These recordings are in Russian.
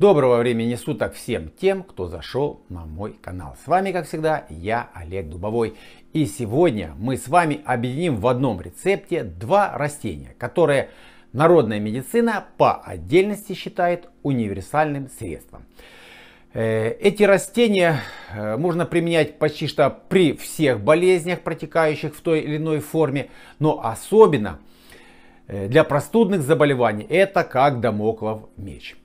Доброго времени суток всем тем, кто зашел на мой канал. С вами, как всегда, я, Олег Дубовой. И сегодня мы с вами объединим в одном рецепте два растения, которые народная медицина по отдельности считает универсальным средством. Э, эти растения э, можно применять почти что при всех болезнях, протекающих в той или иной форме, но особенно э, для простудных заболеваний это как домоклов меч.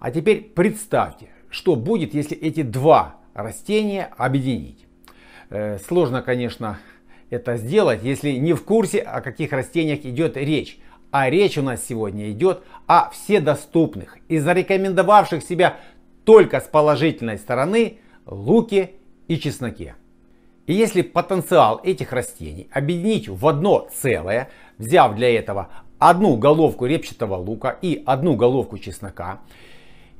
А теперь представьте, что будет, если эти два растения объединить. Сложно, конечно, это сделать, если не в курсе, о каких растениях идет речь. А речь у нас сегодня идет о вседоступных и зарекомендовавших себя только с положительной стороны луки и чесноке. И если потенциал этих растений объединить в одно целое, взяв для этого одну головку репчатого лука и одну головку чеснока,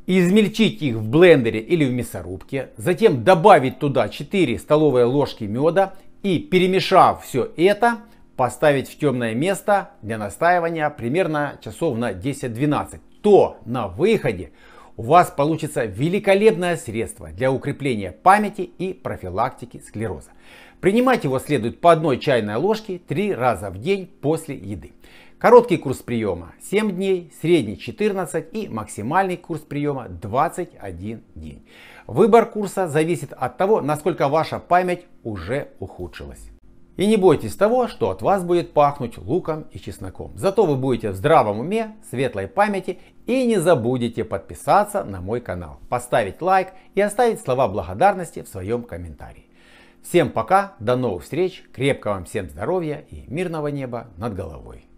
измельчить их в блендере или в мясорубке, затем добавить туда 4 столовые ложки меда и перемешав все это, поставить в темное место для настаивания примерно часов на 10-12, то на выходе у вас получится великолепное средство для укрепления памяти и профилактики склероза. Принимать его следует по одной чайной ложке три раза в день после еды. Короткий курс приема 7 дней, средний 14 и максимальный курс приема 21 день. Выбор курса зависит от того, насколько ваша память уже ухудшилась. И не бойтесь того, что от вас будет пахнуть луком и чесноком. Зато вы будете в здравом уме, светлой памяти и не забудете подписаться на мой канал, поставить лайк и оставить слова благодарности в своем комментарии. Всем пока, до новых встреч, крепкого вам всем здоровья и мирного неба над головой.